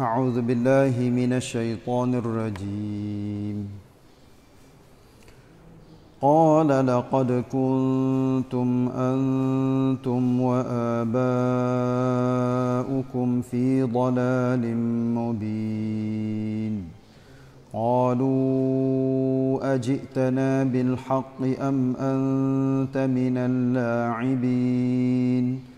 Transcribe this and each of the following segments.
أعوذ بالله من الشيطان الرجيم قال لقد كنتم أنتم وآباؤكم في ضلال مبين قالوا أجئتنا بالحق أم أنت من اللاعبين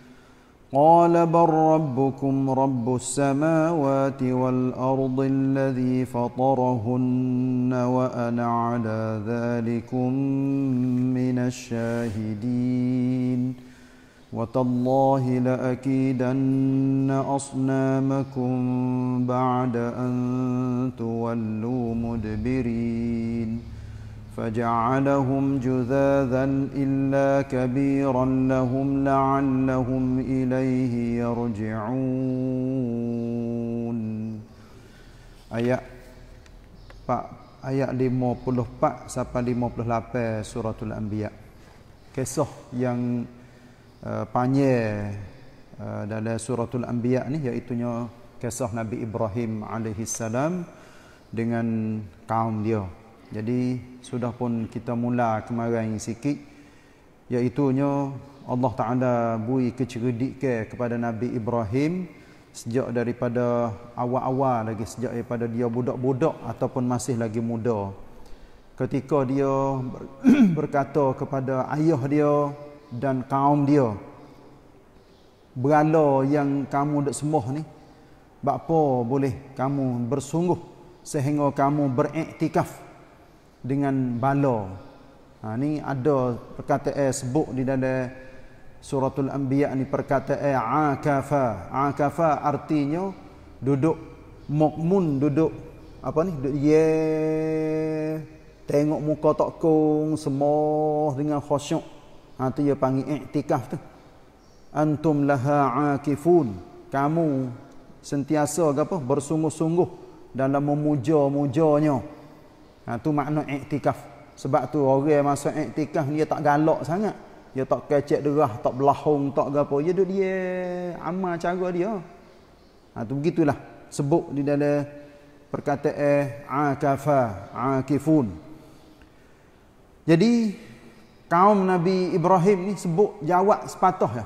قال بل ربكم رب السماوات والارض الذي فطرهن وانا على ذلكم من الشاهدين وتالله لاكيدن اصنامكم بعد ان تولوا مدبرين فجعلهم جذاذا إلا كبيرا لهم لعلهم إليه يرجعون آيات Pak ayat 54 sampai 58 suratul anbiya. Kisah yang uh, panjang uh, dalam suratul anbiya ni iaitu kisah Nabi Ibrahim alaihi salam dengan kaum dia. Jadi sudah pun kita mula kemarin sikit iaitunya Allah Taala bui kecerdikan kepada Nabi Ibrahim sejak daripada awal-awal lagi sejak daripada dia budak-budak ataupun masih lagi muda. Ketika dia berkata kepada ayah dia dan kaum dia Berala yang kamu dah sembah ni Bapa boleh kamu bersungguh Sehingga kamu beriktikaf dengan bala. Ha ni ada perkataan eh, sebut di dalam suratul anbiya ni perkataan eh, akafa. Akafa artinya duduk mukmun duduk apa ni duduk ye tengok muka tok kong semua dengan khusyuk. Ha tu dia panggil i'tikaf tu. Antum laha akifun. Kamu sentiasa apa bersungguh-sungguh dalam memuja-mujanya. memuja mujanya Ha, tu makna iktikaf. Sebab tu orang masuk iktikaf dia tak galak sangat. Dia tak kecek derah, tak belahong, tak apa. Dia duduk dia amal cara dia. Ha, tu begitulah. Sebut di dalam perkataan akafa, akifun. Jadi, kaum Nabi Ibrahim ni sebut jawab sepatah ya.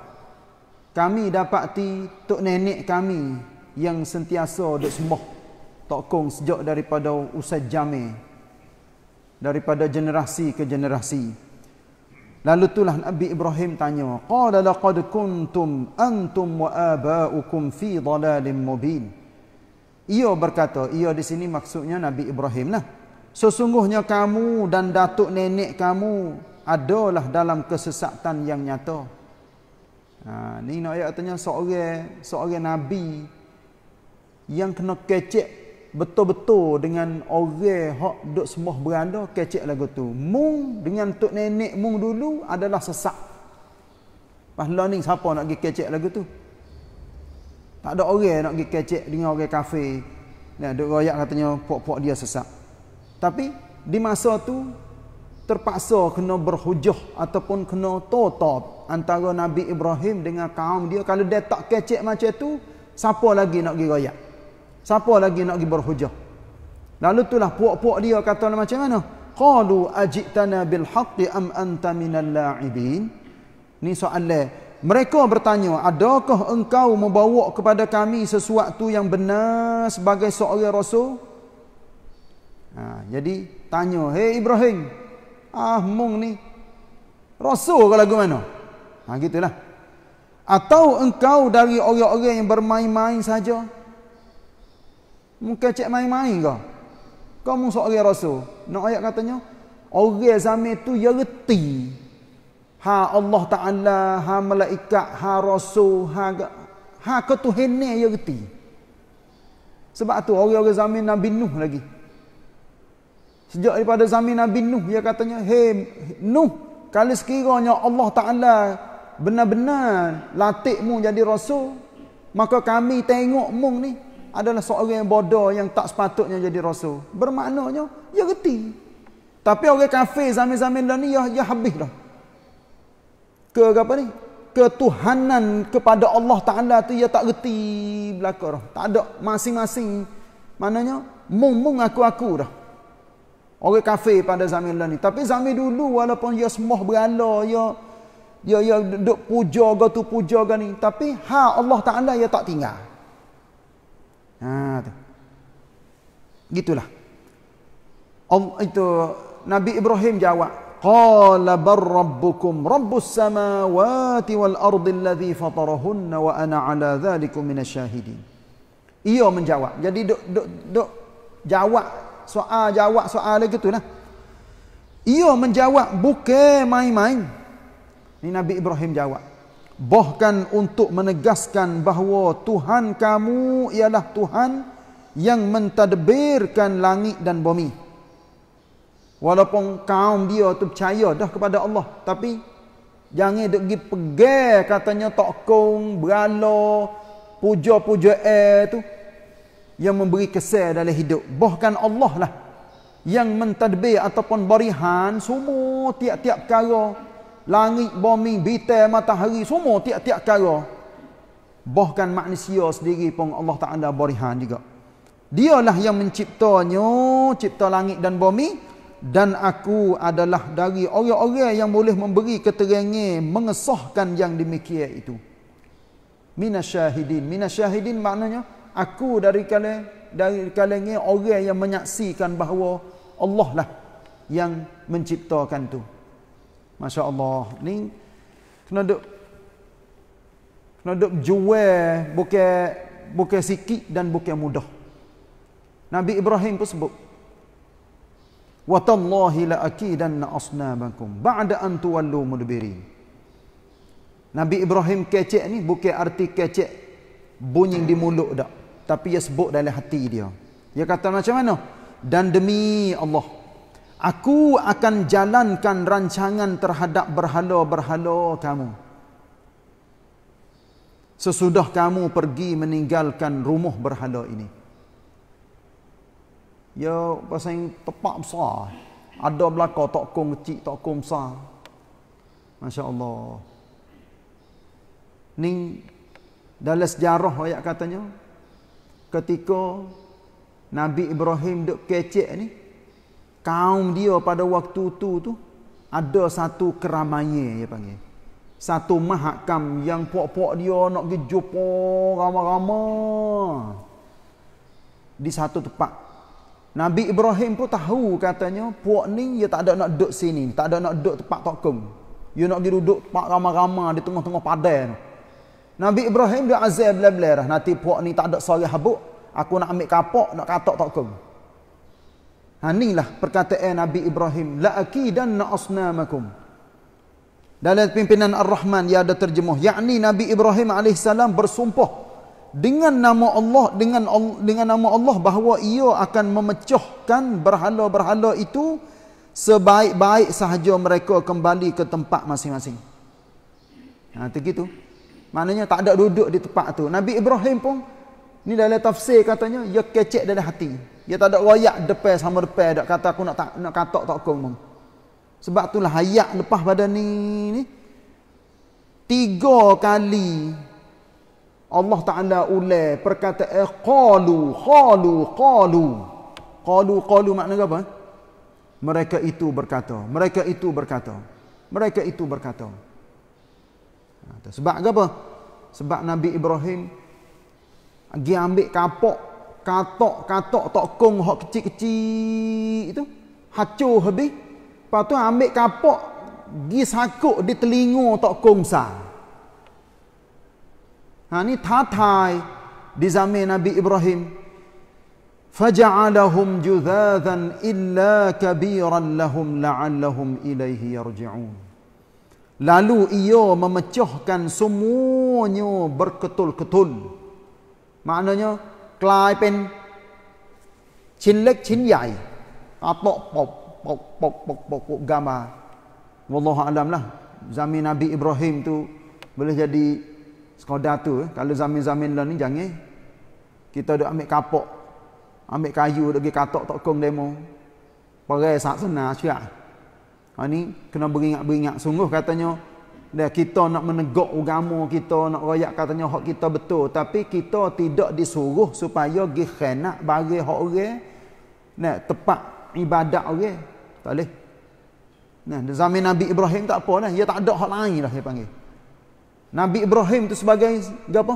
Kami dapati tok nenek kami yang sentiasa duduk sembah. Tokong sejak daripada usai jamin daripada generasi ke generasi. Lalu itulah Nabi Ibrahim tanya, Qad laqad kuntum antum wa aba'ukum fi dhalalin mubin." Ia berkata, ia di sini maksudnya Nabi Ibrahim lah. Sesungguhnya kamu dan datuk nenek kamu adalah dalam kesesatan yang nyata. Ha, ni nak ayat katanya seorang seorang nabi yang kena kecek betul-betul dengan orang hok duk sembah beranda kecek lagu tu. Mung dengan tok nenek mung dulu adalah sesak. Pas learning siapa nak pergi kecek lagu tu? Tak ada orang nak pergi kecek dengan orang kafe. Nah, ya, duk royak katanya pok pok dia sesak. Tapi di masa tu terpaksa kena berhujah ataupun kena totop antara Nabi Ibrahim dengan kaum dia kalau dia tak kecek macam tu siapa lagi nak pergi royak? Siapa lagi nak pergi berhujah? Lalu itulah puak-puak dia kata macam mana? Qalu ajitana bil haqqi am anta minal la'ibin? Ni soalan. Mereka bertanya, adakah engkau membawa kepada kami sesuatu yang benar sebagai seorang rasul? Ha, jadi tanya, hei Ibrahim, ah mung ni, rasul ke lagu mana? Ha, gitulah. Atau engkau dari orang-orang yang bermain-main saja? Muka cek main-main kau. Kamu seorang rasul. Nak ayat katanya, orang zaman itu ya reti. Ha Allah Ta'ala, ha malaikat, ha rasul, ha, ha ketuhene ya reti. Sebab tu orang-orang zaman Nabi Nuh lagi. Sejak daripada zaman Nabi Nuh, dia katanya, Hei Nuh, kalau sekiranya Allah Ta'ala benar-benar latihmu jadi rasul, maka kami tengok mung ni, adalah seorang yang bodoh yang tak sepatutnya jadi rasul. Bermaknanya dia reti. Tapi orang kafir zaman-zaman dah ni dia, dia habis dah. Ke apa ni? Ketuhanan kepada Allah Taala tu dia tak reti belaka dah. Tak ada masing-masing maknanya mung-mung aku-aku dah. Orang kafir pada zaman dah ni. Tapi zaman dulu walaupun dia semua berala, dia dia ya duk puja ke tu puja ke ni tapi ha Allah Taala dia tak tinggal Ha tu. Gitulah. itu Nabi Ibrahim jawab, qala bar rabbukum rabbus samawati wal ardi allazi fatarahunna wa ana ala dhalikum minasyahidin. Ia menjawab. Jadi duk duk duk jawab soal jawab soal lagi gitulah. Ia menjawab bukan main-main. Ini Nabi Ibrahim jawab bahkan untuk menegaskan bahawa Tuhan kamu ialah Tuhan yang mentadbirkan langit dan bumi. Walaupun kaum dia tu percaya dah kepada Allah tapi jangan duk pergi pegel katanya tokong, berala, puja-puja air tu yang memberi kesal dalam hidup. Bahkan Allah lah yang mentadbir ataupun barihan semua tiap-tiap perkara -tiap langit, bumi, bintang, matahari, semua tiap-tiap kara. Bahkan manusia sendiri pun Allah Taala berihan juga. Dialah yang menciptanya, cipta langit dan bumi dan aku adalah dari orang-orang yang boleh memberi keterangan mengesahkan yang demikian itu. Minasyahidin. Minasyahidin maknanya aku dari kala dari kalangan orang yang menyaksikan bahawa Allah lah yang menciptakan tu. Masya Allah ni kena duk kena duk jual bukan bukan sikit dan bukan mudah. Nabi Ibrahim pun sebut wa tallahi la akidanna asnamakum ba'da an tuwallu mudbirin. Nabi Ibrahim kecek ni bukan arti kecek bunyi di mulut dak tapi dia sebut dalam hati dia. Dia kata macam mana? Dan demi Allah Aku akan jalankan rancangan terhadap berhala-berhala kamu. Sesudah kamu pergi meninggalkan rumah berhala ini. Ya, pasal yang tepat besar. Ada belakang tokong kecil, tokong besar. Masya Allah. Ni dalam sejarah ayat katanya. Ketika Nabi Ibrahim duduk kecek ni kaum dia pada waktu tu tu ada satu keramaian dia panggil satu mahakam yang pok-pok dia nak pergi jumpa ramai-ramai di satu tempat Nabi Ibrahim pun tahu katanya puak ni dia tak ada nak duduk sini tak ada nak duduk tempat tokum dia nak pergi duduk tempat ramai-ramai di tengah-tengah padai tu Nabi Ibrahim dia azab bla-bla lah nanti puak ni tak ada sore habuk aku nak ambil kapok nak katok tokum Ha, inilah perkataan Nabi Ibrahim. La'akidanna asnamakum. Dalam pimpinan Ar-Rahman, ia ada terjemuh. Ya'ni Nabi Ibrahim AS bersumpah dengan nama Allah dengan dengan nama Allah bahawa ia akan memecahkan berhala-berhala itu sebaik-baik sahaja mereka kembali ke tempat masing-masing. Ha, begitu. gitu. Maknanya tak ada duduk di tempat tu. Nabi Ibrahim pun Ni dalam tafsir katanya, ya kecek dalam hati. ya tak ada wayak depan sama depan, tak kata aku nak tak, nak katak tak kau ngomong. Sebab itulah hayak lepas pada ni, ni. Tiga kali Allah Ta'ala ulai perkata eh, qalu, qalu, qalu. Qalu, qalu makna apa? Mereka itu berkata. Mereka itu berkata. Mereka itu berkata. Ha, sebab apa? Sebab Nabi Ibrahim pergi ambil kapok katok-katok tokong hok kecil-kecil itu hacur habis lepas tu ambil kapok pergi sakuk di telinga tokong sang ha, ini tatai di zaman Nabi Ibrahim faja'alahum juzadhan illa kabiran lahum la'allahum ilaihi yarji'un lalu ia memecahkan semuanya berketul-ketul maknanya กลายเป็นชิ้นเล็กชิ้นใหญ่ atau ปกปกปกปกปกปกกามาวะลลอฮฺอัลลัมละ zamin nabi ibrahim tu boleh jadi skoda tu eh. kalau zamin zamin lah ni jangan kita dah ambil kapok ambil kayu dah pergi katok tok kong demo pergi sak sana siap Ini ah, kena beringat-beringat sungguh katanya dan kita nak menegak agama kita, nak rakyat katanya hak kita betul. Tapi kita tidak disuruh supaya pergi khenak bagi hak orang. Nah, tepat ibadat orang. Tak boleh. Nah, zaman Nabi Ibrahim tak apa. Nah. Dia tak ada hak lain lah dia panggil. Nabi Ibrahim tu sebagai apa?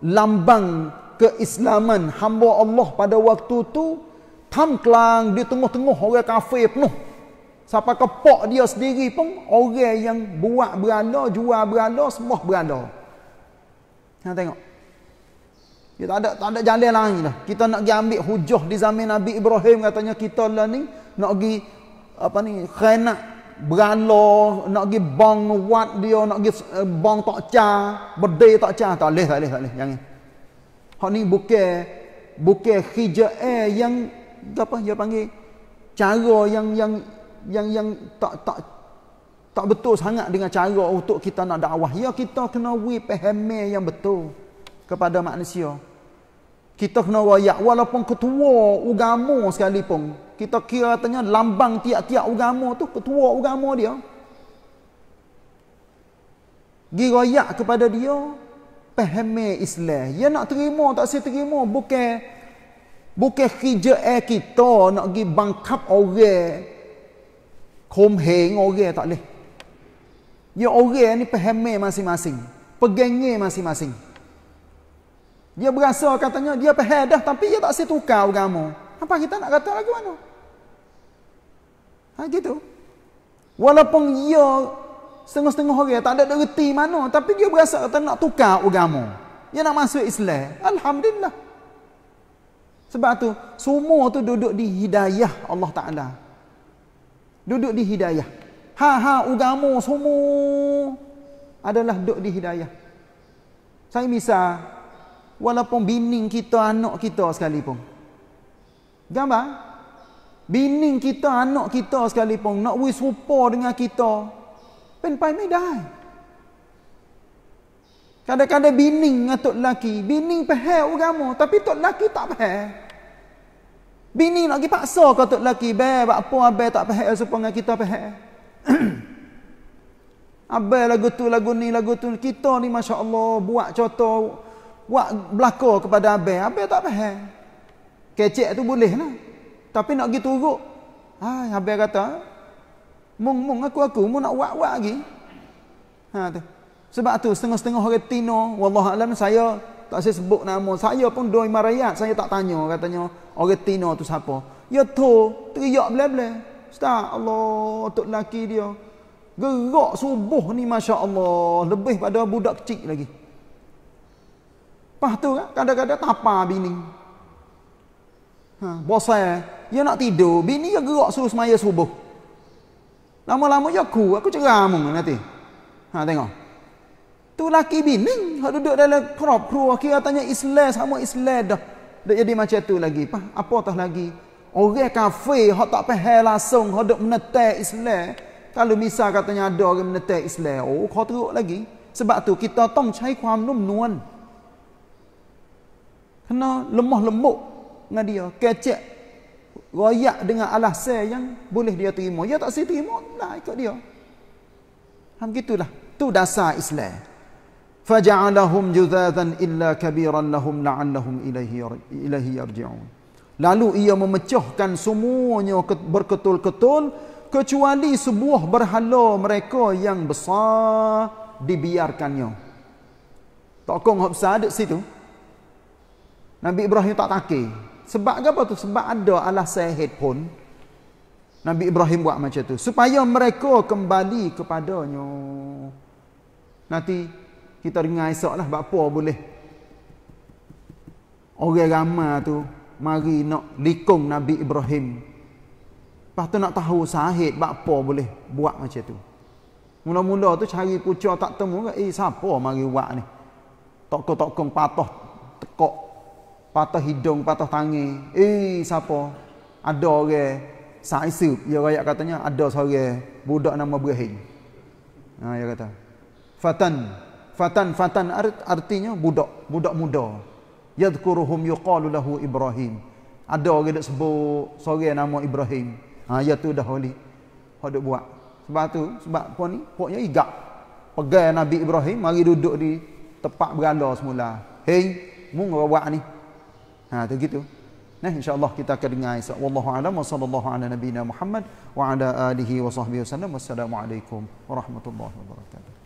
lambang keislaman hamba Allah pada waktu tu tamklang dia tengah-tengah orang kafir penuh Siapa kepok dia sendiri pun orang yang buat berada, jual berada, semua berada. Kita tengok. kita ya, tak ada tak ada jalan lain dah. Kita nak pergi ambil hujah di zaman Nabi Ibrahim katanya kita lah ni nak pergi apa ni khainat berala nak pergi bang wat dia nak pergi eh, bang tak ca berdei tak ca tak leh tak leh tak leh jangan hak ni bukan bukan khijaa yang apa dia panggil cara yang yang yang yang tak tak tak betul sangat dengan cara untuk kita nak dakwah. Ya kita kena we pahami yang betul kepada manusia. Kita kena wayak walaupun ketua agama sekalipun. Kita kira katanya lambang tiap-tiap agama tu ketua agama dia. Gi wayak kepada dia pahami Islam. Ya nak terima tak saya terima bukan bukan kerja eh kita nak gi bangkap orang komheng orang tak boleh. Dia ya, orang ni pehemeh masing-masing. Pegengih masing-masing. Dia berasa katanya dia pehedah tapi dia tak setukar agama. Apa kita nak kata lagi mana? Ha, gitu. Walaupun dia ya, setengah-setengah orang tak ada derti mana. Tapi dia berasa kata nak tukar agama. Dia nak masuk Islam. Alhamdulillah. Sebab tu semua tu duduk di hidayah Allah Ta'ala duduk di hidayah. Ha ha ugamo semua adalah duduk di hidayah. Saya misal walaupun bini kita anak kita sekalipun. Gambar bini kita anak kita sekalipun nak wis rupa dengan kita pen pai medai. Kadang-kadang bini dengan tok laki, bini pehe ugamo tapi tok laki tak pehe. Bini nak pergi paksa kau tu lelaki. Bek, buat apa abek tak pehek supaya dengan kita pehek. abek lagu tu, lagu ni, lagu tu. Kita ni Masya Allah buat contoh, buat belakang kepada abek. Abek tak pehek. Kecek tu boleh lah. Tapi nak pergi turut. Ay, abek kata, mung mung aku aku mung nak wak wak lagi. Ha tu. Sebab tu setengah-setengah orang Tino, wallahu alam saya tak saya sebut nama saya pun doi marayat saya tak tanya katanya orang Tino tu siapa ya tu teriak bela-bela ustaz Allah tok laki dia gerak subuh ni masya-Allah lebih pada budak kecil lagi Lepas tu kan, kadang-kadang tapa bini. Ha, bosan. Dia nak tidur. Bini dia gerak suruh semaya subuh. Lama-lama dia ku. Aku ceramung nanti. Ha, tengok. Tu laki bini hak duduk dalam kerop-kerop kira tanya Islam sama Islam dah. Dah jadi macam tu lagi. Apa apa tah lagi? Orang kafe. hak tak faham langsung hak duk menetek Islam. Kalau misal katanya ada orang menetek Islam, oh kau teruk lagi. Sebab tu kita tong cai kuam nun nun. Kena lemah lembut dengan dia, kecek. Royak dengan alasan yang boleh dia terima. Dia tak sih terima, nah ikut dia. Hang gitulah. Tu dasar Islam faj'alahum judzadzan illa kabiran lahum la'annahum ilaihi yarji'un lalu ia memecahkan semuanya berketul-ketul kecuali sebuah berhala mereka yang besar dibiarkannya tokong hab sad situ Nabi Ibrahim tak takik sebab apa tu sebab ada alasan headphone Nabi Ibrahim buat macam tu supaya mereka kembali kepadanya nanti kita dengar esok lah apa boleh orang ramah tu mari nak likung Nabi Ibrahim lepas tu nak tahu sahid apa boleh buat macam tu mula-mula tu cari pucuk tak temu eh siapa mari buat ni tokong-tokong patah tekok patah hidung patah tangan. eh siapa ada orang saisu ya rakyat katanya ada seorang budak nama Ibrahim ha ya kata fatan Fatan fatan art, artinya budak, budak muda. Yadhkuruhum yuqalu lahu Ibrahim. Ada orang dak sebut seorang nama Ibrahim. Ha ya tu dah holi. Hak dak buat. Sebab tu sebab puan ni puaknya igak. Pegai Nabi Ibrahim mari duduk di tempat beranda semula. Hei, mung buat ni. Ha tu gitu. Nah insyaallah kita akan dengar insya Allah alam sallallahu ala nabiyyina Muhammad wa ala alihi wa sahbihi wasallam. Wassalamualaikum warahmatullahi wabarakatuh.